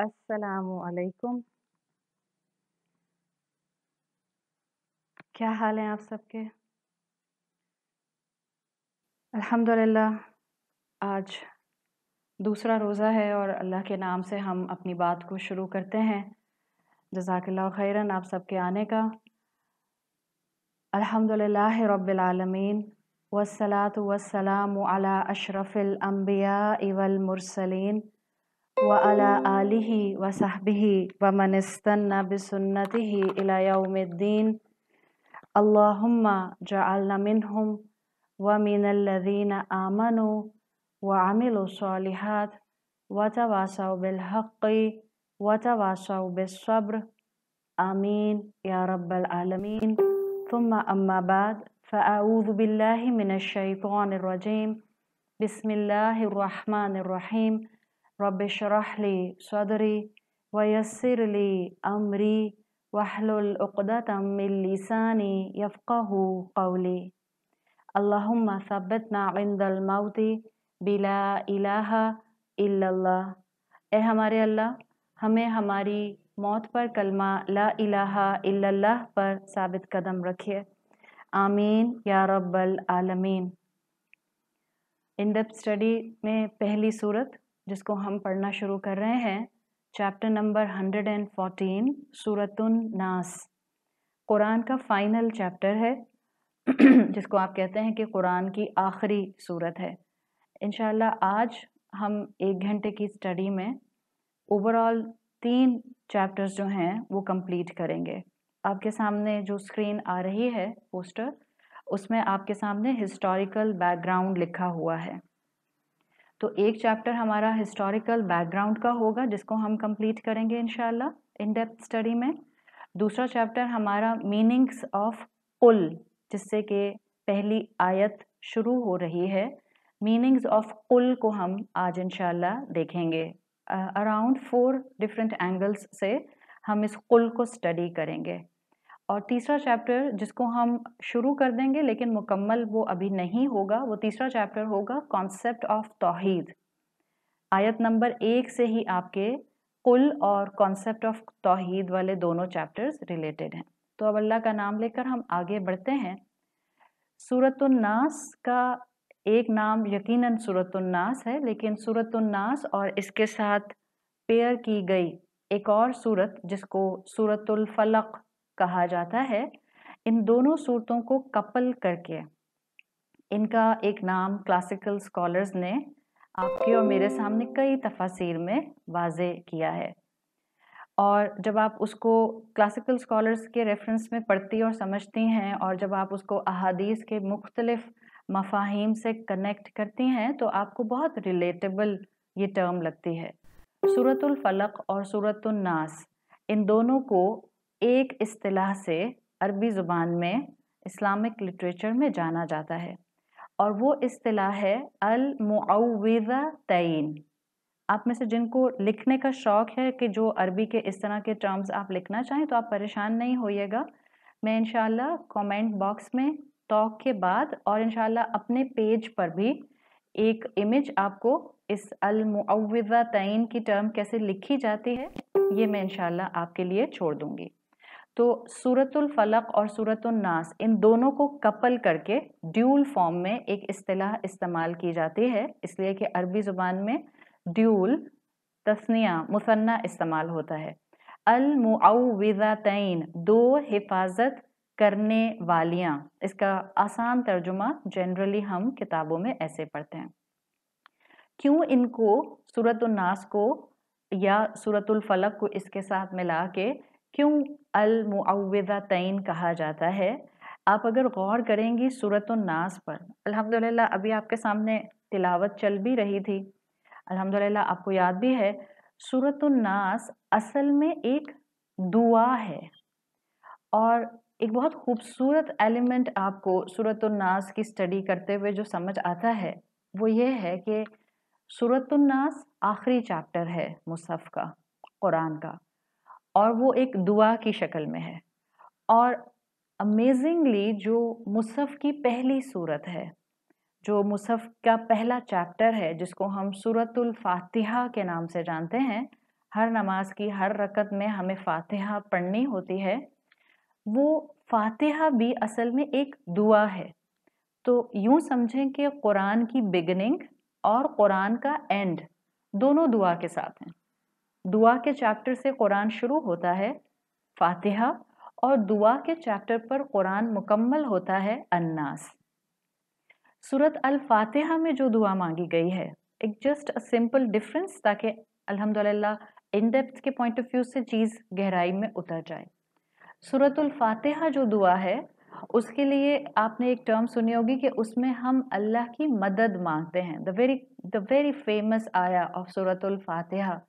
असलकुम क्या हाल हैं आप सबके अल्हम्दुलिल्लाह आज दूसरा रोज़ा है और अल्लाह के नाम से हम अपनी बात को शुरू करते हैं जजाकल्ला खैरन आप सबके आने का अल्हम्दुलिल्लाह रब्बिल आलमीन वसलात वसलाम अला अशरफ़िल अम्बिया इवल मुरसलीन وعلى آله وصحبه ومن استنى بسنته إلى يوم الدين اللهم جعلنا منهم ومن الذين آمنوا وعملوا الصالحات وتواصوا بالحق وتواصوا بالصبر آمين يا رب العالمين ثم أما بعد فأعوذ بالله من الشيطان الرجيم بسم الله الرحمن الرحيم رب اشرح لي صدري ويسر لي أمري واحلل عقدة من لساني يفقه قولي اللهم ثبتنا عند الموت बिला इलाहा इल्लल्लाह ए हमारे अल्लाह हमें हमारी मौत पर कलमा ला इलाहा इल्लल्लाह पर साबित कदम रखिए आमीन या रब्बल आलमीन इन डेप स्टडी में पहली सूरत जिसको हम पढ़ना शुरू कर रहे हैं चैप्टर नंबर 114 सूरतुन नास कुरान का फाइनल चैप्टर है जिसको आप कहते हैं कि कुरान की आखिरी सूरत है इन आज हम एक घंटे की स्टडी में ओवरऑल तीन चैप्टर्स जो हैं वो कंप्लीट करेंगे आपके सामने जो स्क्रीन आ रही है पोस्टर उसमें आपके सामने हिस्टोरिकल बैकग्राउंड लिखा हुआ है तो एक चैप्टर हमारा हिस्टोरिकल बैकग्राउंड का होगा जिसको हम कंप्लीट करेंगे इन इन डेप्थ स्टडी में दूसरा चैप्टर हमारा मीनिंग्स ऑफ पुल जिससे कि पहली आयत शुरू हो रही है मीनिंग्स ऑफ पुल को हम आज इन देखेंगे अराउंड फोर डिफरेंट एंगल्स से हम इस कुल को स्टडी करेंगे और तीसरा चैप्टर जिसको हम शुरू कर देंगे लेकिन मुकम्मल वो अभी नहीं होगा वो तीसरा चैप्टर होगा कॉन्सेप्ट ऑफ तोहद आयत नंबर एक से ही आपके कुल और कॉन्सेप्ट ऑफ तोहद वाले दोनों चैप्टर्स रिलेटेड हैं तो अब अल्लाह का नाम लेकर हम आगे बढ़ते हैं सूरतनास का एक नाम यकीनन सूरतनास है लेकिन सूरतनास और इसके साथ पेयर की गई एक और सूरत जिसको सूरतुल फलक कहा जाता है इन दोनों सूरतों को कपल करके इनका एक नाम क्लासिकल स्कॉलर्स ने आपके और मेरे सामने कई तफासिर में वाज किया है और जब आप उसको क्लासिकल स्कॉलर्स के रेफरेंस में पढ़ती और समझती हैं और जब आप उसको अहादीस के मुख्तलिफ मफाहिम से कनेक्ट करती हैं तो आपको बहुत रिलेटेबल ये टर्म लगती है सूरतुल फलक और सूरतुल नास इन दोनों को एक अतलाह से अरबी ज़ुबान में इस्लामिक लिटरेचर में जाना जाता है और वो अलाह है अलमदा तयन आप में से जिनको लिखने का शौक़ है कि जो अरबी के इस तरह के टर्म्स आप लिखना चाहें तो आप परेशान नहीं होइएगा मैं इन कमेंट बॉक्स में टॉक के बाद और इन अपने पेज पर भी एक इमेज आपको इस अलमदा तयन की टर्म कैसे लिखी जाती है ये मैं इन आपके लिए छोड़ दूँगी तो सूरतुल फलक और सूरतुल नास इन दोनों को कपल करके ड्यूल फॉर्म में एक अतलाह इस्तेमाल की जाती है इसलिए कि अरबी ज़ुबान में ड्यूल तस्निया मुसन्ना इस्तेमाल होता है अलमुआविज़ातैन दो हिफाजत करने वालियाँ इसका आसान तर्जुमा जनरली हम किताबों में ऐसे पढ़ते हैं क्यों इनको सूरत नास को या सूरतुल फलक को इसके साथ मिला के क्यों अल मुआवज़ातैन कहा जाता है आप अगर गौर करेंगी सूरत नास पर अल्हम्दुलिल्लाह अभी आपके सामने तिलावत चल भी रही थी अल्हम्दुलिल्लाह आपको याद भी है सूरत नास असल में एक दुआ है और एक बहुत खूबसूरत एलिमेंट आपको सूरत नास की स्टडी करते हुए जो समझ आता है वो ये है कि सूरत नास आखिरी चैप्टर है मुसफ़ का कुरान का और वो एक दुआ की शक्ल में है और अमेजिंगली जो मुसफ़ की पहली सूरत है जो मुसफ़ का पहला चैप्टर है जिसको हम सूरतुल फातिहा के नाम से जानते हैं हर नमाज की हर रकत में हमें फातिहा पढ़नी होती है वो फातिहा भी असल में एक दुआ है तो यूँ समझें कि कुरान की बिगनिंग और कुरान का एंड दोनों दुआ के साथ हैं दुआ के चैप्टर से कुरान शुरू होता है फातिहा और दुआ के चैप्टर पर कुरान मुकम्मल होता है अन्नास सूरत अल फातिहा में जो दुआ मांगी गई है एक जस्ट अ सिंपल डिफरेंस ताकि अल्हम्दुलिल्लाह इन डेप्थ के पॉइंट ऑफ व्यू से चीज़ गहराई में उतर जाए अल फातिहा जो दुआ है उसके लिए आपने एक टर्म सुनी होगी कि उसमें हम अल्लाह की मदद मांगते हैं the very the very famous आया ऑफ अल फातिहा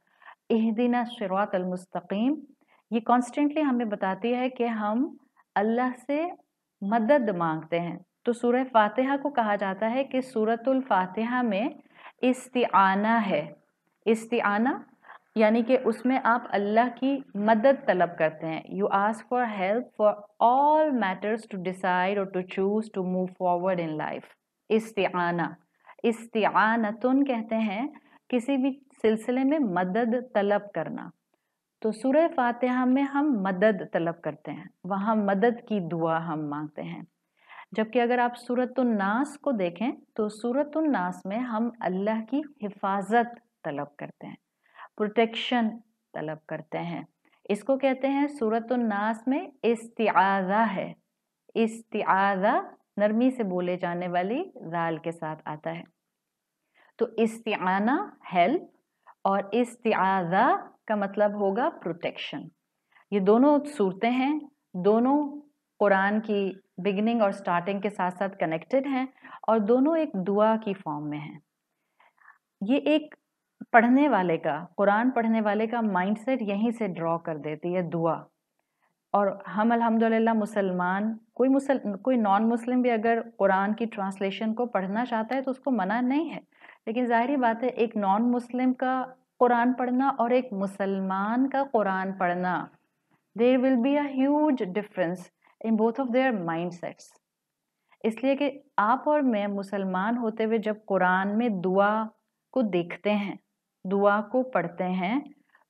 एहदिना शुरुआत अलमस्तकीम ये कॉन्स्टेंटली हमें बताती है कि हम अल्लाह से मदद मांगते हैं तो सूरह फातिहा को कहा जाता है कि सूरतुल फातिहा में इस्ताना है इस्ताना यानी कि उसमें आप अल्लाह की मदद तलब करते हैं you ask for help for all matters to decide और to choose to move forward in life इस्ताना इस्तानतुन कहते हैं किसी भी सिलसिले में मदद तलब करना तो सूर्य फातिहा में हम मदद तलब करते हैं वहाँ मदद की दुआ हम मांगते हैं जबकि अगर आप सूरतुलनास को देखें तो सूरतुलनास में हम अल्लाह की हिफाजत तलब करते हैं प्रोटेक्शन तलब करते हैं इसको कहते हैं सूरतनास में इस्तियाज़ा है इस्तियाज़ा नरमी से बोले जाने वाली जाल के साथ आता है तो इस्तियाना हेल्प और इस का मतलब होगा प्रोटेक्शन ये दोनों सूरतें हैं दोनों कुरान की बिगनिंग और स्टार्टिंग के साथ साथ कनेक्टेड हैं और दोनों एक दुआ की फॉर्म में हैं ये एक पढ़ने वाले का कुरान पढ़ने वाले का माइंडसेट यहीं से ड्रॉ कर देती है दुआ और हम अल्हम्दुलिल्लाह मुसलमान कोई मुसल कोई नॉन मुस्लिम भी अगर कुरान की ट्रांसलेशन को पढ़ना चाहता है तो उसको मना नहीं है लेकिन ज़ाहिर बात है एक नॉन मुस्लिम का कुरान पढ़ना और एक मुसलमान का कुरान पढ़ना there will be always difference in both of their mind sets इसलिए कि आप और मैं मुसलमान होते हुए जब कुरान में दुआ को देखते हैं दुआ को पढ़ते हैं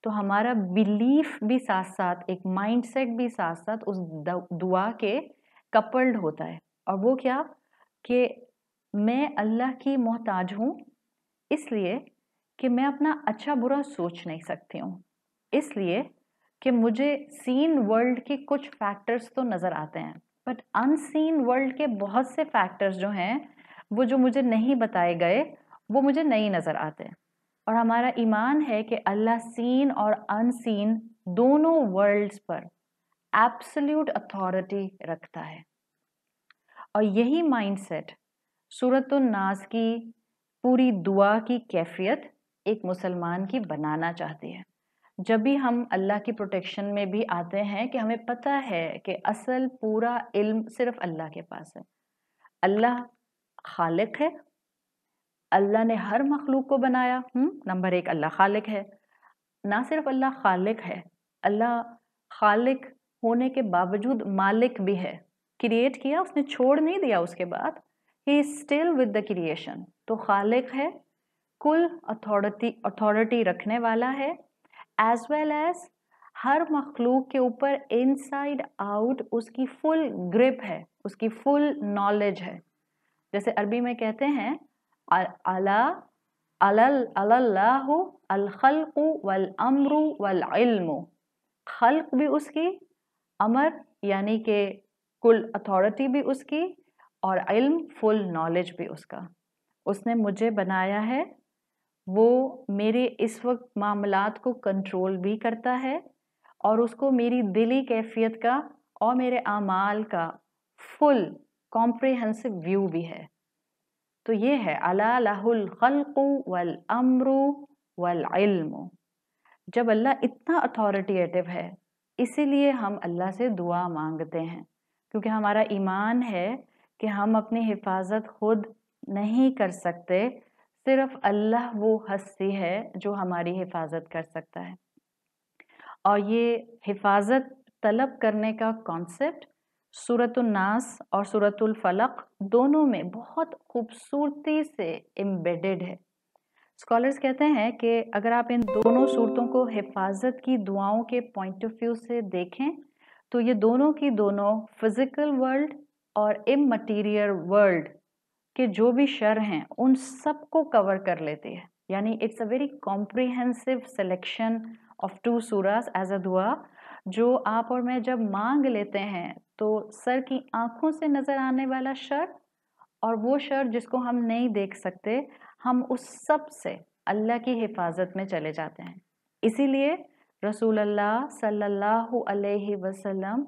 तो हमारा बिलीफ भी साथ साथ एक माइंड सेट भी साथ साथ उस दुआ के कपल्ड होता है और वो क्या कि मैं अल्लाह की मोहताज हूँ इसलिए कि मैं अपना अच्छा बुरा सोच नहीं सकती हूँ इसलिए कि मुझे सीन वर्ल्ड के कुछ फैक्टर्स तो नज़र आते हैं बट अनसीन वर्ल्ड के बहुत से फैक्टर्स जो हैं वो जो मुझे नहीं बताए गए वो मुझे नहीं नज़र आते और हमारा ईमान है कि अल्लाह सीन और अनसीन दोनों वर्ल्ड्स पर एब्सल्यूट अथॉरिटी रखता है और यही माइंडसेट सूरत नाज की पूरी दुआ की कैफियत एक मुसलमान की बनाना चाहती है जब भी हम अल्लाह की प्रोटेक्शन में भी आते हैं कि हमें पता है कि असल पूरा इल्म सिर्फ अल्लाह के पास है अल्लाह खालिक है अल्लाह ने हर मखलूक को बनाया हम्म, नंबर एक अल्लाह खालिक है ना सिर्फ अल्लाह खालिक है अल्लाह खालिक होने के बावजूद मालिक भी है क्रिएट किया उसने छोड़ नहीं दिया उसके बाद ही स्टिल विद द क्रिएशन तो खालिक है कुल अथॉरिटी अथॉरिटी रखने वाला है एज वेल एज हर मखलूक के ऊपर इनसाइड आउट उसकी फुल ग्रिप है उसकी फुल नॉलेज है जैसे अरबी में कहते हैं अला अल्लाह अलखलक वल वल खल्क भी उसकी अमर यानी कि कुल अथॉरिटी भी उसकी और इल्म फुल नॉलेज भी उसका उसने मुझे बनाया है वो मेरे इस वक्त मामलात को कंट्रोल भी करता है और उसको मेरी दिली कैफियत का और मेरे आमाल का फुल कॉम्प्रिहेंसिव व्यू भी है तो ये है अला लाहुल खलकु वल अमरु वल इल्म जब अल्लाह इतना अथॉरिटेटिव है इसीलिए हम अल्लाह से दुआ मांगते हैं क्योंकि हमारा ईमान है कि हम अपनी हिफाजत खुद नहीं कर सकते सिर्फ अल्लाह वो हस्ती है जो हमारी हिफाजत कर सकता है और ये हिफाजत तलब करने का कॉन्सेप्ट सूरतुलनास और सूरतुलफलक दोनों में बहुत खूबसूरती से एम्बेडेड है स्कॉलर्स कहते हैं कि अगर आप इन दोनों सूरतों को हिफाजत की दुआओं के पॉइंट ऑफ व्यू से देखें तो ये दोनों की दोनों फिज़िकल वर्ल्ड और इमटीरियर वर्ल्ड के जो भी शर हैं उन सब को कवर कर लेती है यानी it's a very comprehensive selection of two suras as a दुआ जो आप और मैं जब मांग लेते हैं तो सर की आंखों से नज़र आने वाला शर और वो शर जिसको हम नहीं देख सकते हम उस सब से अल्लाह की हिफाजत में चले जाते हैं इसीलिए रसूल अल्लाह सल्लल्लाहु अलैहि वसल्लम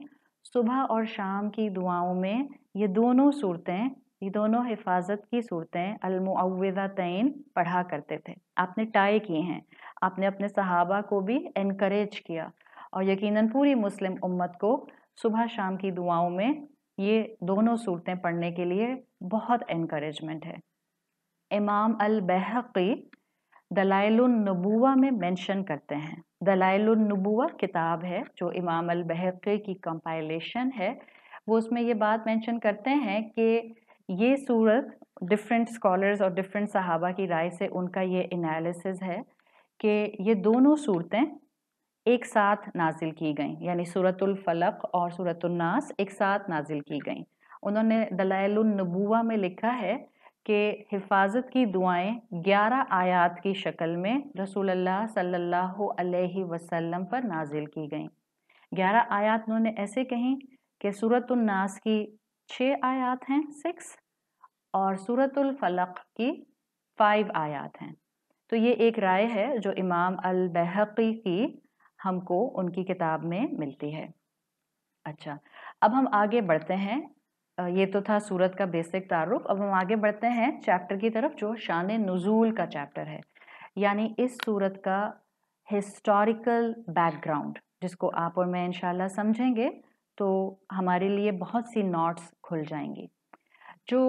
सुबह और शाम की दुआओं में ये दोनों सूरतें ये दोनों हिफाजत की सूरतें तैन पढ़ा करते थे आपने टाई किए हैं आपने अपने सहाबा को भी इनक्रेज किया और यकीनन पूरी मुस्लिम उम्मत को सुबह शाम की दुआओं में ये दोनों सूरतें पढ़ने के लिए बहुत इनक्रेजमेंट है इमाम अल बहकी दलाइलनबुआ में मेंशन करते हैं दलाइलनबुआ किताब है जो इमाम अल बहकी की कंपाइलेशन है वो उसमें ये बात मेंशन करते हैं कि ये सूरत डिफरेंट स्कॉलर्स और डिफरेंट सहाबा की राय से उनका ये एनालिसिस है कि ये दोनों सूरतें एक साथ नाजिल की गई यानी सूरतुल फलक और नास एक साथ नाजिल की गई उन्होंने दलाइलनबुआ में लिखा है कि हिफाजत की दुआएं 11 आयात की शक्ल में रसूल अल्लाह सल्लल्लाहु अलैहि वसल्लम पर नाजिल की गईं 11 आयात उन्होंने ऐसे कहीं कि सूरतुलनास की छः आयात हैं सिक्स और सूरतुल फलक की फाइव आयात हैं तो ये एक राय है जो इमाम अल बहकी की हमको उनकी किताब में मिलती है अच्छा अब हम आगे बढ़ते हैं ये तो था सूरत का बेसिक तारुफ अब हम आगे बढ़ते हैं चैप्टर की तरफ जो शान नज़ूल का चैप्टर है यानी इस सूरत का हिस्टोरिकल बैकग्राउंड जिसको आप और मैं इन समझेंगे तो हमारे लिए बहुत सी नोट्स खुल जाएंगी जो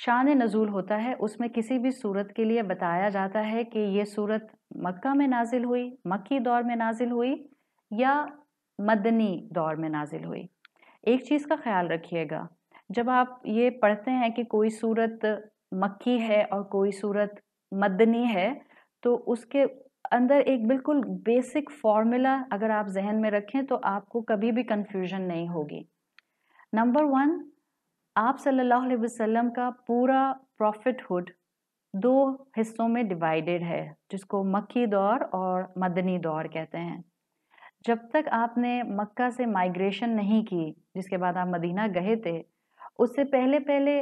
शान नजूल होता है उसमें किसी भी सूरत के लिए बताया जाता है कि ये सूरत मक्का में नाजिल हुई मक्की दौर में नाजिल हुई या मदनी दौर में नाजिल हुई एक चीज़ का ख्याल रखिएगा जब आप ये पढ़ते हैं कि कोई सूरत मक्की है और कोई सूरत मदनी है तो उसके अंदर एक बिल्कुल बेसिक फार्मूला अगर आप जहन में रखें तो आपको कभी भी कन्फ्यूजन नहीं होगी नंबर वन आप सल्लल्लाहु अलैहि वसल्लम का पूरा प्रॉफिटहुड दो हिस्सों में डिवाइडेड है जिसको मक्की दौर और मदनी दौर कहते हैं जब तक आपने मक्का से माइग्रेशन नहीं की जिसके बाद आप मदीना गए थे उससे पहले पहले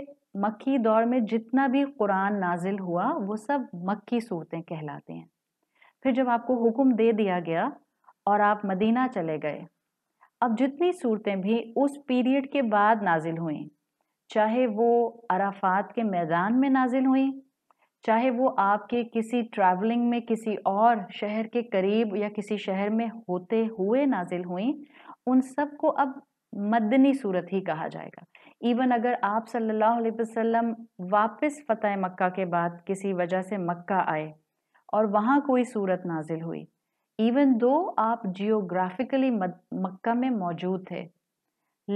मक्की दौर में जितना भी कुरान नाजिल हुआ वो सब मक्की सूरतें कहलाते हैं फिर जब आपको हुक्म दे दिया गया और आप मदीना चले गए अब जितनी सूरतें भी उस पीरियड के बाद नाजिल हुईं चाहे वो अराफात के मैदान में नाजिल हुई चाहे वो आपके किसी ट्रैवलिंग में किसी और शहर के करीब या किसी शहर में होते हुए नाजिल हुई उन सब को अब मदनी सूरत ही कहा जाएगा इवन अगर आप सल्लल्लाहु अलैहि वसल्लम वापस फ़तेह मक्का के बाद किसी वजह से मक्का आए और वहाँ कोई सूरत नाजिल हुई इवन दो आप जियोग्राफिकली मक्का में मौजूद थे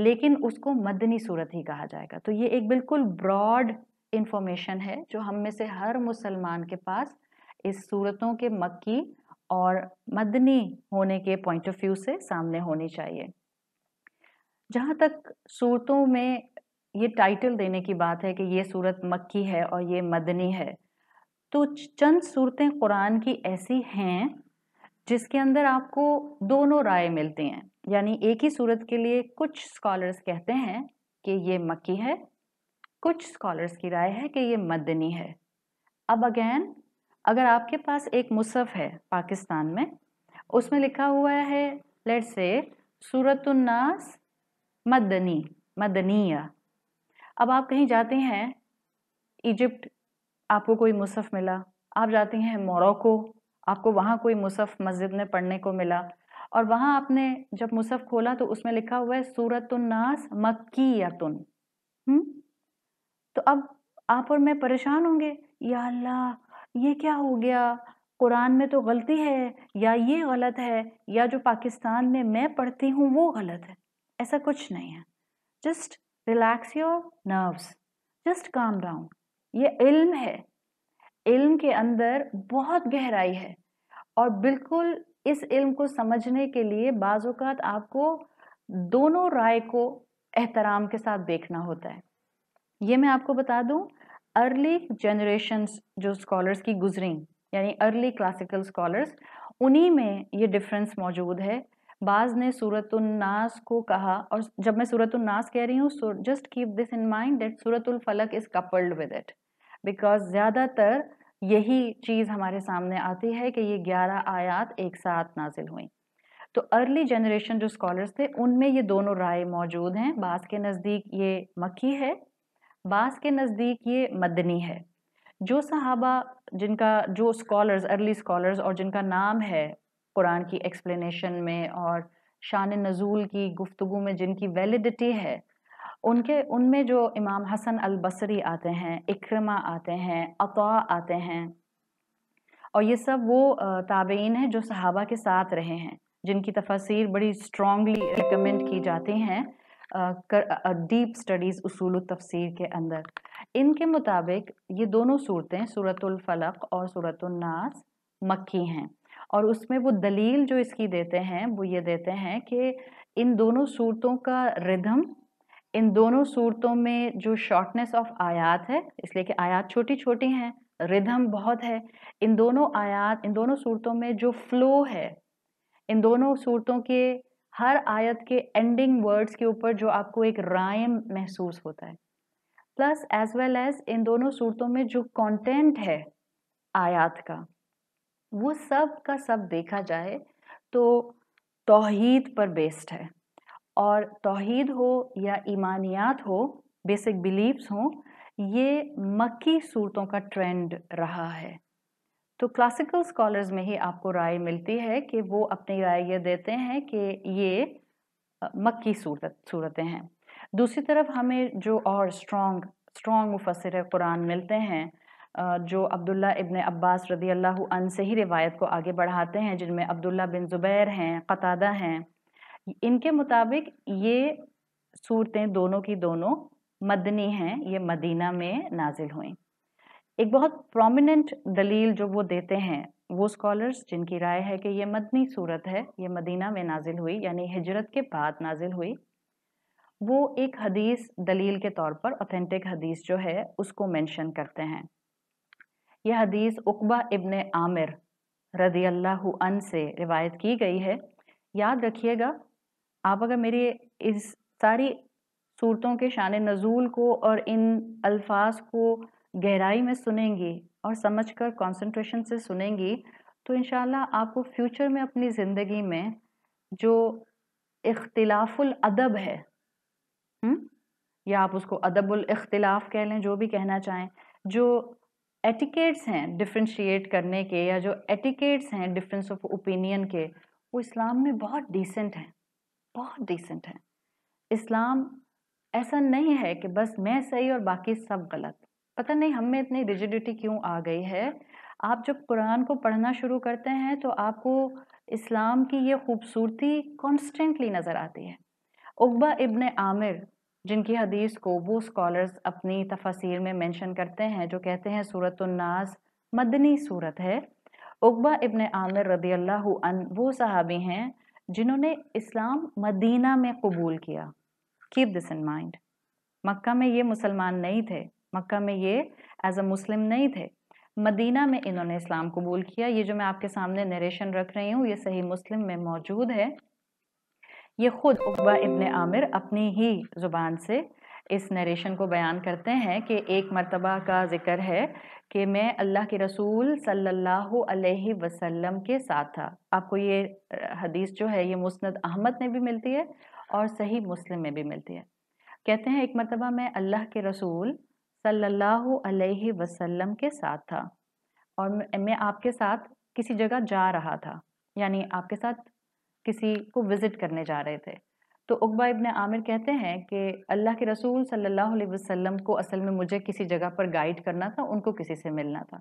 लेकिन उसको मदनी सूरत ही कहा जाएगा तो ये एक बिल्कुल ब्रॉड इन्फॉर्मेशन है जो हम में से हर मुसलमान के पास इस सूरतों के मक्की और मदनी होने के पॉइंट ऑफ व्यू से सामने होनी चाहिए जहाँ तक सूरतों में ये टाइटल देने की बात है कि ये सूरत मक्की है और ये मदनी है तो चंद सूरतें कुरान की ऐसी हैं जिसके अंदर आपको दोनों राय मिलते हैं यानी एक ही सूरत के लिए कुछ स्कॉलर्स कहते हैं कि ये मक्की है कुछ स्कॉलर्स की राय है कि ये मदनी है अब अगेन अगर आपके पास एक मुसफ़ है पाकिस्तान में उसमें लिखा हुआ है लेट से सूरतनास मदनी मदनिया अब आप कहीं जाते हैं इजिप्ट आपको कोई मुसफ़ मिला आप जाते हैं मोरक्को आपको वहाँ कोई मुसफ़ मस्जिद में पढ़ने को मिला और वहाँ आपने जब मुसफ़ खोला तो उसमें लिखा हुआ है सूरत सूरतुन्नास हम्म तो अब आप और मैं परेशान होंगे या अल्लाह ये क्या हो गया कुरान में तो गलती है या ये गलत है या जो पाकिस्तान में मैं पढ़ती हूँ वो गलत है ऐसा कुछ नहीं है just relax your nerves just calm down ये इल्म है इल्म के अंदर बहुत गहराई है और बिल्कुल इस इल्म को समझने के लिए बाज़ात आपको दोनों राय को एहतराम के साथ देखना होता है ये मैं आपको बता दूं अर्ली जनरेशन्स जो स्कॉलर्स की गुजरी यानी अर्ली क्लासिकल स्कॉलर्स उन्हीं में ये डिफरेंस मौजूद है बाज़ ने सूरतुलनास को कहा और जब मैं सूरतनास कह रही हूँ just keep this in mind that सूरत फलक is coupled with it because ज़्यादातर यही चीज़ हमारे सामने आती है कि ये ग्यारह आयात एक साथ नाजिल हुई तो अर्ली जनरेशन जो स्कॉलर्स थे उनमें ये दोनों राय मौजूद हैं बास के नज़दीक ये मक्की है बास के नज़दीक ये मदनी है जो सहाबा जिनका जो स्कॉलर्स अर्ली स्कॉलर्स और जिनका नाम है कुरान की एक्सप्लेनेशन में और शान नज़ूल की गुफ्तु में जिनकी वैलिडिटी है उनके उनमें जो इमाम हसन अल बसरी आते हैं इक्रमा आते हैं अतवा आते हैं और ये सब वो ताबेन हैं जो सहाबा के साथ रहे हैं जिनकी तफसीर बड़ी स्ट्रॉन्गली रिकमेंड की जाती हैं डीप स्टडीज़ उसूल तफसीर के अंदर इनके मुताबिक ये दोनों सूरतें सूरतुल्फ़लक और सूरतनास मक्की हैं और उसमें वो दलील जो इसकी देते हैं वो ये देते हैं कि इन दोनों सूरतों का रिदम इन दोनों सूरतों में जो शॉर्टनेस ऑफ आयात है इसलिए कि आयात छोटी छोटी हैं रिधम बहुत है इन दोनों आयात इन दोनों सूरतों में जो फ्लो है इन दोनों सूरतों के हर आयत के एंडिंग वर्ड्स के ऊपर जो आपको एक राइम महसूस होता है प्लस एज वेल एज इन दोनों सूरतों में जो कंटेंट है आयात का वो सब का सब देखा जाए तो तोहीद पर बेस्ड है और तोहद हो या ईमानियात हो बेसिक बिलीव्स हों ये मक्की सूरतों का ट्रेंड रहा है तो क्लासिकल स्कॉलर्स में ही आपको राय मिलती है कि वो अपनी राय ये देते हैं कि ये मक्की सूरत सूरतें हैं दूसरी तरफ हमें जो और स्ट्रॉन्ग स्ट्रॉन्ग मुफसर कुरान मिलते हैं जो अब्दुल्ला इब्ने अब्बास रदी अल्लाह से ही रिवायत को आगे बढ़ाते हैं जिनमें अब्दुल्ला बिन ज़ुबैर हैं कतादा हैं इनके मुताबिक ये सूरतें दोनों की दोनों मदनी हैं ये मदीना में नाजिल हुई एक बहुत प्रोमिनेंट दलील जो वो देते हैं वो स्कॉलर्स जिनकी राय है कि ये मदनी सूरत है ये मदीना में नाजिल हुई यानी हिजरत के बाद नाजिल हुई वो एक हदीस दलील के तौर पर ऑथेंटिक हदीस जो है उसको मेंशन करते हैं यह हदीस उकबा इबन आमिर रदी अल्लाह से रिवायत की गई है याद रखिएगा आप अगर मेरी इस सारी सूरतों के शान नज़ूल को और इन अल्फाज को गहराई में सुनेंगी और समझकर कंसंट्रेशन से सुनेंगी तो इन आपको फ्यूचर में अपनी ज़िंदगी में जो इख्तिलाफुल अदब है हुँ? हम्म, या आप उसको अदबुल इख्तिलाफ कह लें जो भी कहना चाहें जो एटिकेट्स हैं डिफ्रेंशिएट करने के या जो एटिकेट्स हैं डिफरेंस ऑफ ओपिनियन के वो इस्लाम में बहुत डिसेंट हैं बहुत डिसेंट हैं इस्लाम ऐसा नहीं है कि बस मैं सही और बाकी सब गलत पता नहीं हम में इतनी रिजिडिटी क्यों आ गई है आप जब कुरान को पढ़ना शुरू करते हैं तो आपको इस्लाम की ये खूबसूरती कॉन्स्टेंटली नज़र आती है उबा इबन आमिर जिनकी हदीस को वो स्कॉलर्स अपनी तफसीर में मेंशन करते हैं जो कहते हैं सूरत नास मदनी सूरत है उबा इबन आमिर रदी अल्लाह वो सहाबी हैं जिन्होंने इस्लाम मदीना में कबूल किया keep this in mind Mecca में ये मुसलमान नहीं थे मक्का में ये एज अ मुस्लिम नहीं थे मदीना में इन्होंने इस्लाम कबूल किया ये जो मैं आपके सामने नरेशन रख रही हूँ ये सही मुस्लिम में मौजूद है ये ख़ुद उबा इबन आमिर अपनी ही ज़ुबान से इस नरेशन को बयान करते हैं कि एक मर्तबा का जिक्र है कि मैं अल्लाह के रसूल सल्लल्लाहु अलैहि वसल्लम के साथ था आपको ये हदीस जो है ये मुस्नद अहमद में भी मिलती है और सही मुस्लिम में भी मिलती है कहते हैं एक मरतबा मैं अल्लाह के रसूल सल्लल्लाहु अलैहि वसल्लम के साथ था और मैं आपके साथ किसी जगह जा रहा था यानी आपके साथ किसी को विज़िट करने जा रहे थे तो उकबा इबन आमिर कहते हैं कि अल्लाह के रसूल सल्लल्लाहु अलैहि वसल्लम को असल में मुझे किसी जगह पर गाइड करना था उनको किसी से मिलना था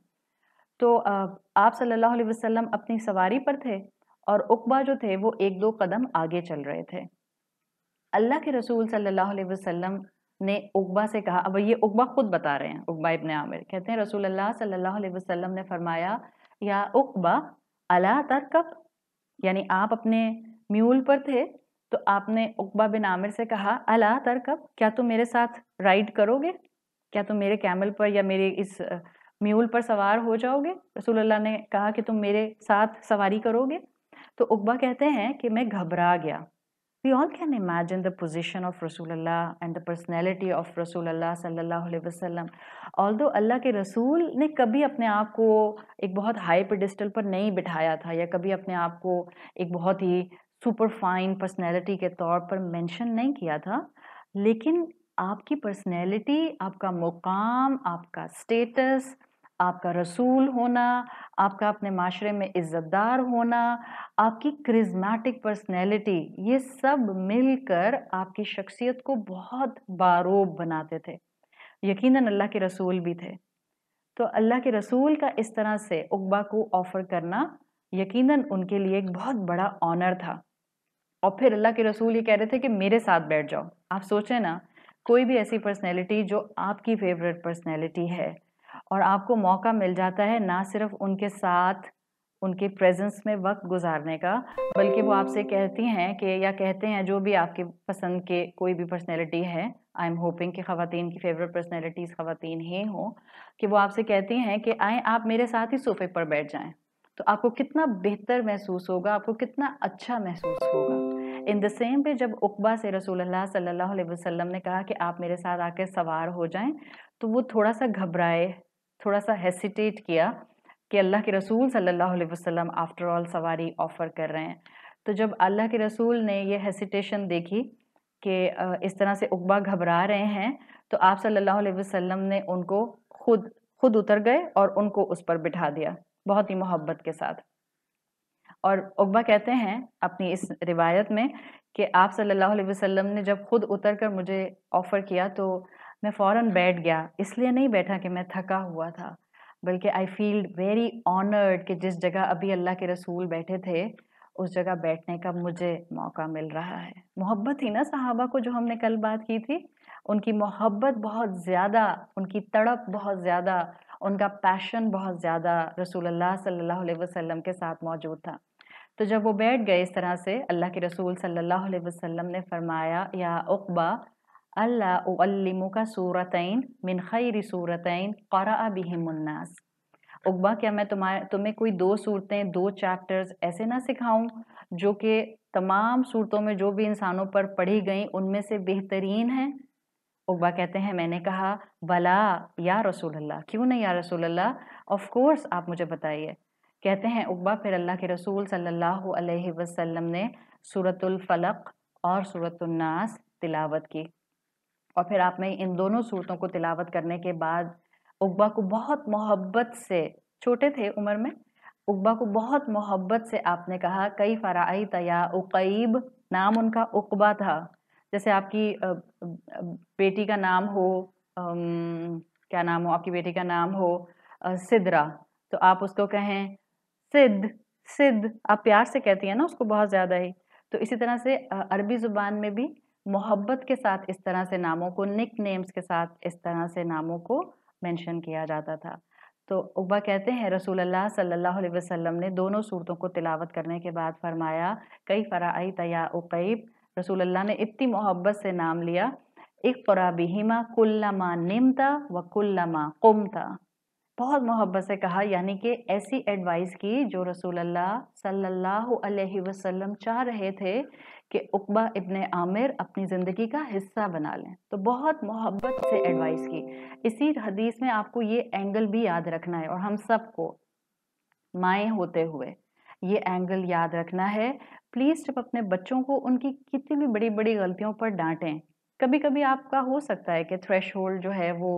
तो आप सल्लल्लाहु अलैहि वसल्लम अपनी सवारी पर थे और उकबा जो थे वो एक दो कदम आगे चल रहे थे अल्लाह के रसूल सल्लल्लाहु अलैहि वसल्लम ने उकबा से कहा अब ये उकबा खुद बता रहे हैं उकबा इबन आमिर कहते हैं रसूल अल्लाह सल्लल्लाहु अलैहि वसल्लम ने फरमाया या उकबा अला तरकब यानी आप अपने म्यूल पर थे तो आपने उकबा बिन आमिर से कहा अला तरकब क्या तुम मेरे साथ राइड करोगे क्या तुम मेरे कैमल पर या मेरे इस म्यूल पर सवार हो जाओगे रसूलुल्लाह ने कहा कि तुम मेरे साथ सवारी करोगे तो उकबा कहते हैं कि मैं घबरा गया we all can imagine the position of रसूलुल्लाह एंड द पर्सनैलिटी ऑफ रसूलुल्लाह सल्लल्लाहु अलैहि वसल्लम ऑल दो अल्लाह के रसूल ने कभी अपने आप को एक बहुत हाई पेडिस्टल पर नहीं बिठाया था या कभी अपने आप को एक बहुत ही फाइन पर्सनैलिटी के तौर पर मेंशन नहीं किया था लेकिन आपकी पर्सनैलिटी आपका मुकाम आपका स्टेटस आपका रसूल होना आपका अपने माशरे में इज़्ज़तदार होना आपकी क्रिजमेटिक पर्सनैलिटी ये सब मिलकर आपकी शख्सियत को बहुत बारोब बनाते थे यकीनन अल्लाह के रसूल भी थे तो अल्लाह के रसूल का इस तरह से उकबा को ऑफ़र करना यकीनन उनके लिए एक बहुत बड़ा ऑनर था और फिर अल्लाह के रसूल ये कह रहे थे कि मेरे साथ बैठ जाओ आप सोचें ना कोई भी ऐसी पर्सनैलिटी जो आपकी फेवरेट पर्सनैलिटी है और आपको मौका मिल जाता है ना सिर्फ उनके साथ उनके प्रेजेंस में वक्त गुजारने का बल्कि वो आपसे कहती हैं कि या कहते हैं जो भी आपके पसंद के कोई भी पर्सनैलिटी है आई एम होपिंग कि खातन की फेवरेट पर्सनैलिटीज़ खातन ही हों कि वो आपसे कहती हैं कि आए आप मेरे साथ ही सोफे पर बैठ जाएं तो आपको कितना बेहतर महसूस होगा आपको कितना अच्छा महसूस होगा इन द सेम पे जब उकबा से रसूल अल्लाह सल्लल्लाहु अलैहि वसल्लम ने कहा कि आप मेरे साथ आकर सवार हो जाएं तो वो थोड़ा सा घबराए थोड़ा सा हेसिटेट किया कि अल्लाह के रसूल सल्लल्लाहु अलैहि वसल्लम आफ्टर ऑल सवारी ऑफ़र कर रहे हैं तो जब अल्लाह के रसूल ने यह हेसिटेशन देखी कि इस तरह से उकबा घबरा रहे हैं तो आप सल्लल्लाहु अलैहि वसल्लम ने उनको खुद खुद उतर गए और उनको उस पर बिठा दिया बहुत ही मोहब्बत के साथ और उकबा कहते हैं अपनी इस रिवायत में कि आप सल्लल्लाहु अलैहि वसल्लम ने जब खुद उतर कर मुझे ऑफ़र किया तो मैं फ़ौर हम्म। बैठ गया इसलिए नहीं बैठा कि मैं थका हुआ था बल्कि आई फील वेरी ऑनर्ड कि जिस जगह अभी अल्लाह के रसूल बैठे थे उस जगह बैठने का मुझे मौका मिल रहा है मोहब्बत थी ना सहाबा को जो हमने कल बात की थी उनकी मोहब्बत बहुत ज़्यादा उनकी तड़प बहुत ज़्यादा उनका पैशन बहुत ज़्यादा रसूल अल्लाह सल्लल्लाहु अलैहि वसल्लम के साथ मौजूद था तो जब वो बैठ गए इस तरह से अल्लाह के रसूल सल्लल्लाहु अलैहि वसल्लम ने फरमाया या उकबा अल्लाम का सूरत मिन खैर सूरतन क़रा बिहमन्नास उकबा क्या मैं तुम्हारे तुम्हें कोई दो सूरतें दो चैप्टर्स ऐसे ना सिखाऊं जो कि तमाम सूरतों में जो भी इंसानों पर पढ़ी गई उनमें से बेहतरीन हैं उकबा कहते हैं मैंने कहा भला या रसूल अल्लाह क्यों नहीं या रसूल अल्लाह ऑफ़ कोर्स आप मुझे बताइए कहते हैं उब्बा फिर अल्लाह के रसूल सल्लल्लाहु अलैहि वसल्लम ने सूरतुल फलक और नास तिलावत की और फिर आपने इन दोनों सूरतों को तिलावत करने के बाद उब्बा को बहुत मोहब्बत से छोटे थे उम्र में उब्बा को बहुत मोहब्बत से आपने कहा कई फ़राई तया उकैब नाम उनका उकबा था जैसे आपकी बेटी का नाम हो क्या नाम हो आपकी बेटी का नाम हो सिदरा तो आप उसको कहें सिद्ध सिद्ध आप प्यार से कहती हैं ना उसको बहुत ज़्यादा ही तो इसी तरह से अरबी ज़ुबान में भी मोहब्बत के साथ इस तरह से नामों को निक नेम्स के साथ इस तरह से नामों को मेंशन किया जाता था तो उबा कहते हैं रसूल अल्लाह सल्लल्लाहु अलैहि वसल्लम ने दोनों सूरतों को तिलावत करने के बाद फरमाया कई फ़राई तया उकैब रसूल अल्लाह ने इतनी मोहब्बत से नाम लिया एक फराबिहिमा कुल्लमा निमता व कुल्लमा कुमता बहुत मोहब्बत से कहा यानी कि ऐसी एडवाइस की जो रसूल अल्लाह वसल्लम चाह रहे थे कि उकबा इब्ने आमिर अपनी ज़िंदगी का हिस्सा बना लें तो बहुत मोहब्बत से एडवाइस की इसी हदीस में आपको ये एंगल भी याद रखना है और हम सबको माएँ होते हुए ये एंगल याद रखना है प्लीज़ जब अपने बच्चों को उनकी कितनी भी बड़ी बड़ी गलतियों पर डांटें कभी कभी आपका हो सकता है कि थ्रेश जो है वो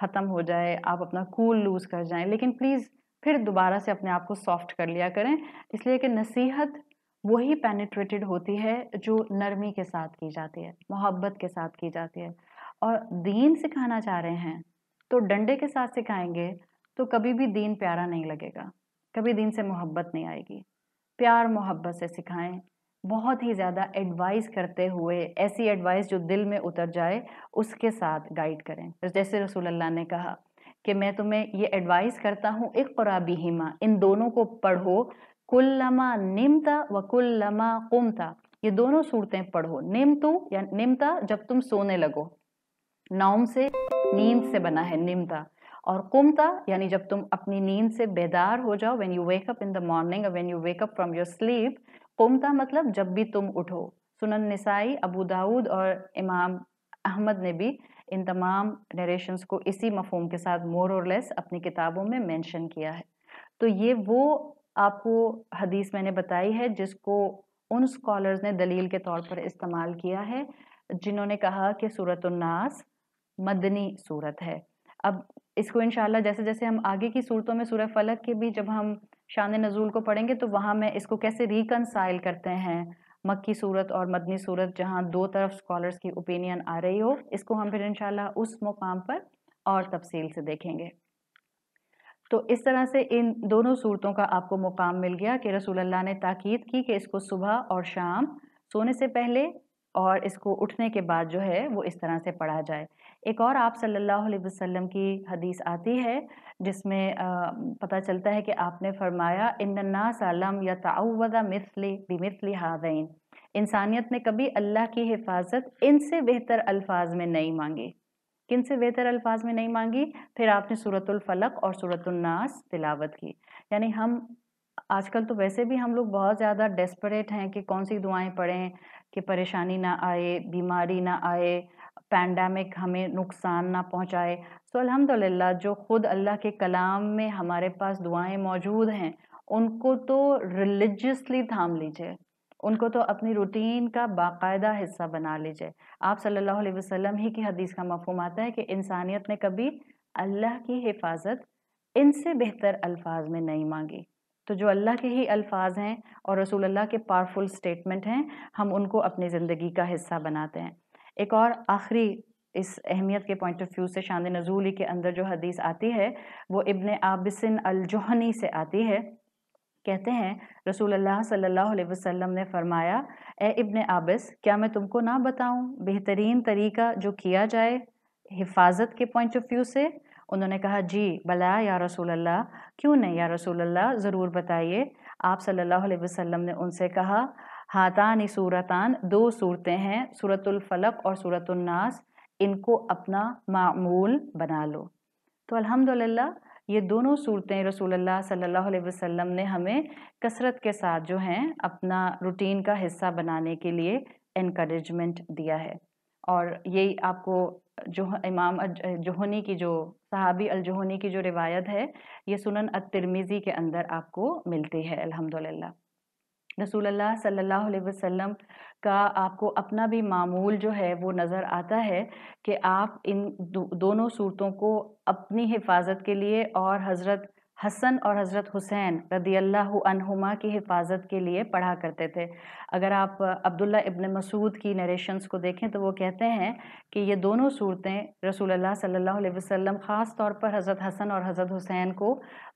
ख़त्म हो जाए आप अपना कूल लूज़ कर जाएं लेकिन प्लीज़ फिर दोबारा से अपने आप को सॉफ्ट कर लिया करें इसलिए कि नसीहत वही पेनिट्रेटेड होती है जो नरमी के साथ की जाती है मोहब्बत के साथ की जाती है और दीन सिखाना चाह रहे हैं तो डंडे के साथ सिखाएंगे तो कभी भी दीन प्यारा नहीं लगेगा कभी दीन से मोहब्बत नहीं आएगी प्यार मोहब्बत से सिखाएं बहुत ही ज़्यादा एडवाइस करते हुए ऐसी एडवाइस जो दिल में उतर जाए उसके साथ गाइड करें तो जैसे रसूल अल्लाह ने कहा कि मैं तुम्हें ये एडवाइस करता हूँ एक हिमा इन दोनों को पढ़ो लमा निमता व लमा कुमता ये दोनों सूरतें पढ़ो तो या निमता जब तुम सोने लगो नाउम से नींद से बना है निमता और कुमता यानी जब तुम अपनी नींद से बेदार हो जाओ when you wake up in the morning और when you wake up from your sleep कुम का मतलब जब भी तुम उठो सुनन नसाई अबू दाऊद और इमाम अहमद ने भी इन तमाम नरेशन्स को इसी मफहम के साथ मोर और लेस अपनी किताबों में मेंशन किया है तो ये वो आपको हदीस मैंने बताई है जिसको उन स्कॉलर्स ने दलील के तौर पर इस्तेमाल किया है जिन्होंने कहा कि सूरत उन्नास मदनी सूरत है अब इसको इन जैसे जैसे हम आगे की सूरतों में सूर्य फलक के भी जब हम शान नज़ूल को पढ़ेंगे तो वहाँ में इसको कैसे रिकनसाइल करते हैं मक्की सूरत और मदनी सूरत जहाँ दो तरफ स्कॉलर्स की ओपिनियन आ रही हो इसको हम फिर इन उस मुकाम पर और तफसील से देखेंगे तो इस तरह से इन दोनों सूरतों का आपको मुकाम मिल गया कि रसूल अल्लाह ने ताकीद की कि इसको सुबह और शाम सोने से पहले और इसको उठने के बाद जो है वो इस तरह से पढ़ा जाए एक और आप सल्लल्लाहु अलैहि वसल्लम की हदीस आती है जिसमें पता चलता है कि आपने फरमाया इन्नासम या ताउदा मिसली बिमिसली हादैन इंसानियत ने कभी अल्लाह की हिफाजत इनसे बेहतर अल्फाज में नहीं मांगी किन से बेहतर अल्फाज में नहीं मांगी फिर आपने सूरतुल्फ़लक और सूरतुलनास तिलावत की यानी हम आजकल तो वैसे भी हम लोग बहुत ज़्यादा डेस्परेट हैं कि कौन सी दुआएं पढ़ें कि परेशानी ना आए बीमारी ना आए पैंडमिक हमें नुकसान ना पहुंचाए सो अल्हम्दुलिल्लाह जो ख़ुद अल्लाह के कलाम में हमारे पास दुआएं मौजूद हैं उनको तो रिलीजसली थाम लीजिए उनको तो अपनी रूटीन का बाकायदा हिस्सा बना लीजिए आप सल्लल्लाहु अलैहि वसल्लम ही की हदीस का मफहम आता है कि इंसानियत ने कभी अल्लाह की हिफाजत इनसे बेहतर अल्फाज में नहीं मांगी तो जो अल्लाह के ही अल्फाज हैं और रसूल अल्लाह के पावरफुल स्टेटमेंट हैं हम उनको अपनी ज़िंदगी का हिस्सा बनाते हैं एक और आखिरी इस अहमियत के पॉइंट ऑफ व्यू से शान नजूली के अंदर जो हदीस आती है वो इबन आबिसन जोहनी से आती है कहते हैं रसूल अल्लाह सल्लल्लाहु अलैहि वसल्लम ने फरमाया ए इब्ने आबिस क्या मैं तुमको ना बताऊं बेहतरीन तरीका जो किया जाए हिफाजत के पॉइंट ऑफ व्यू से उन्होंने कहा जी भला या रसूल अल्लाह क्यों नहीं या रसूल अल्लाह ज़रूर बताइए आप सल्लल्लाहु अलैहि वसल्लम ने उनसे कहा हाथान सूरतान दो सूरतें हैं सूरतुलफलक और सूरतुलनास इनको अपना मामूल बना लो तो अल्हम्दुलिल्लाह ये दोनों सूरतें रसूलुल्लाह सल्लल्लाहु अलैहि वसल्लम ने हमें कसरत के साथ जो हैं अपना रूटीन का हिस्सा बनाने के लिए इनक्रेजमेंट दिया है और यही आपको जो इमाम जोहनी की जो सहाबी अलजोहनी की जो रिवायत है ये सुनन अतरमीज़ी के अंदर आपको मिलती है अल्हम्दुलिल्लाह रसूलुल्लाह सल्लल्लाहु अलैहि वसल्लम का आपको अपना भी मामूल जो है वो नज़र आता है कि आप इन दो, दोनों सूरतों को अपनी हिफाजत के लिए और हज़रत हसन और हज़रत हुसैन रदी अल्लाह की हिफाजत के लिए पढ़ा करते थे अगर आप अब्दुल्ला इब्न मसूद की नरेशन्स को देखें तो वो कहते हैं कि ये दोनों सूरतें रसूल अल्लाह सल्लल्लाहु अलैहि वसल्लम ख़ास तौर पर हज़रत हसन और हज़रत हुसैन को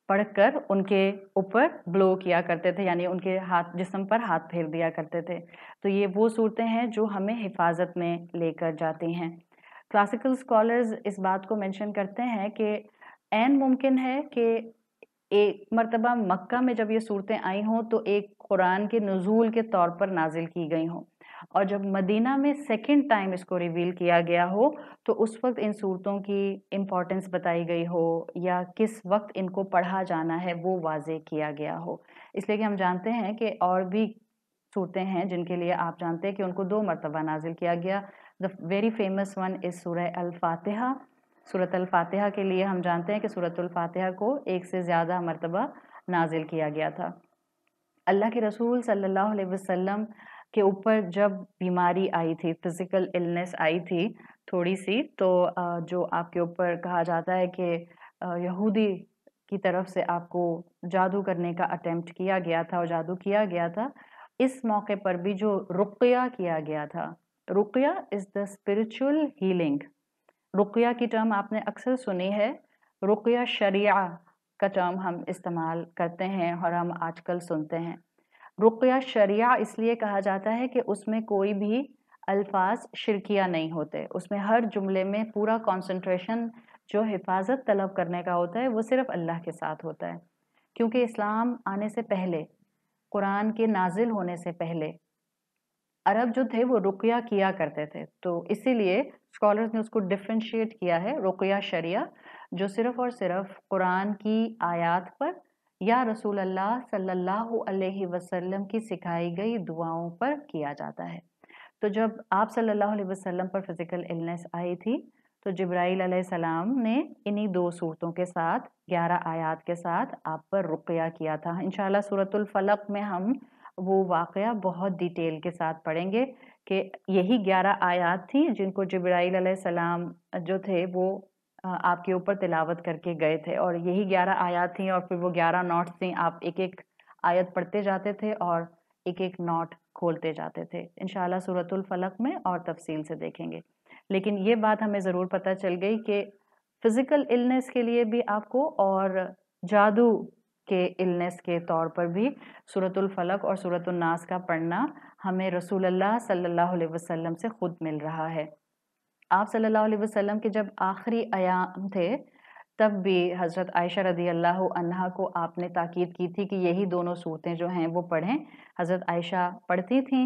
पढ़कर उनके ऊपर ब्लो किया करते थे यानी उनके हाथ जिसम पर हाथ फेर दिया करते थे तो ये वो सूरतें हैं जो हमें हिफाजत में लेकर जाती हैं क्लासिकल स्कॉलर्स इस बात को मेंशन करते हैं कि एन मुमकिन है कि एक मरतबा मक्का में जब ये सूरतें आई हों तो एक कुरान के नज़ूल के तौर पर नाजिल की गई हों और जब मदीना में सेकेंड टाइम इसको रिवील किया गया हो तो उस वक्त इन सूरतों की इम्पोर्टेंस बताई गई हो या किस वक्त इनको पढ़ा जाना है वो वाज किया गया हो इसलिए कि हम जानते हैं कि और भी सूरतें हैं जिनके लिए आप जानते हैं कि उनको दो मरतबा नाजिल किया गया the very famous one is सूरह अल्फातहा सूरत अल्फातहा के लिए हम जानते हैं कि सूरत अल्फातहा को एक से ज़्यादा मरतबा नाजिल किया गया था अल्लाह के रसूल सल्लल्लाहु अलैहि वसल्लम के ऊपर जब बीमारी आई थी फिज़िकल इलनेस आई थी थोड़ी सी तो जो आपके ऊपर कहा जाता है कि यहूदी की तरफ से आपको जादू करने का अटेम्प्ट किया गया था और जादू किया गया था इस मौके पर भी जो रुकिया किया गया था रुकिया इज़ द स्पिरिचुअल हीलिंग रुकिया की टर्म आपने अक्सर सुनी है रुकिया शरिया का टर्म हम इस्तेमाल करते हैं और हम आजकल सुनते हैं रुकिया शरिया इसलिए कहा जाता है कि उसमें कोई भी अल्फाज शिरकिया नहीं होते उसमें हर जुमले में पूरा कंसंट्रेशन जो हिफाजत तलब करने का होता है वो सिर्फ अल्लाह के साथ होता है क्योंकि इस्लाम आने से पहले कुरान के नाजिल होने से पहले अरब जो थे वो रुकिया किया करते थे तो इसीलिए स्कॉलर्स ने उसको डिफ्रेंशिएट किया है रुकिया शरिया जो सिर्फ़ और सिर्फ कुरान की आयात पर या रसूल अल्लाह सल्लल्लाहु अलैहि वसल्लम की सिखाई गई दुआओं पर किया जाता है तो जब आप सल्लल्लाहु अलैहि वसल्लम पर फिज़िकल इलनेस आई थी तो जब्राईल सलाम ने इन्हीं दो सूरतों के साथ ग्यारह आयात के साथ आप पर रुकिया किया था इन सूरतुल फलक में हम वो वाक़ बहुत डिटेल के साथ पढ़ेंगे कि यही ग्यारह आयात थी जिनको जब्राईल सलाम जो थे वो आपके ऊपर तिलावत करके गए थे और यही ग्यारह आयात थी और फिर वो ग्यारह नोट थी आप एक एक आयत पढ़ते जाते थे और एक एक नोट खोलते जाते थे इन सूरतुल फलक में और तफसील से देखेंगे लेकिन ये बात हमें ज़रूर पता चल गई कि फ़िज़िकल इलनेस के लिए भी आपको और जादू के इलनेस के तौर पर भी सूरतुल फलक और नास का पढ़ना हमें रसूल अल्लाह सल्लल्लाहु अलैहि वसल्लम से ख़ुद मिल रहा है आप सल्लल्लाहु अलैहि वसल्लम के जब आखिरी आयाम थे तब भी हज़रत आयशा रदी अल्लाह अनहा को आपने ताक़ीद की थी कि यही दोनों सूरतें जो हैं वो पढ़ें हज़रत आयशा पढ़ती थी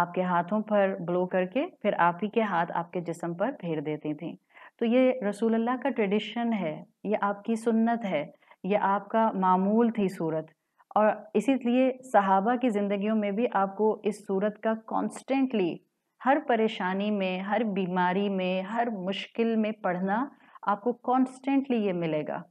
आपके हाथों पर ब्लो करके फिर आप ही के हाथ आपके जिसम पर फेर देती थीं तो ये रसूलुल्लाह का ट्रेडिशन है ये आपकी सुन्नत है ये आपका मामूल थी सूरत और इसीलिए सहाबा की ज़िंदगियों में भी आपको इस सूरत का कॉन्स्टेंटली हर परेशानी में हर बीमारी में हर मुश्किल में पढ़ना आपको कॉन्स्टेंटली ये मिलेगा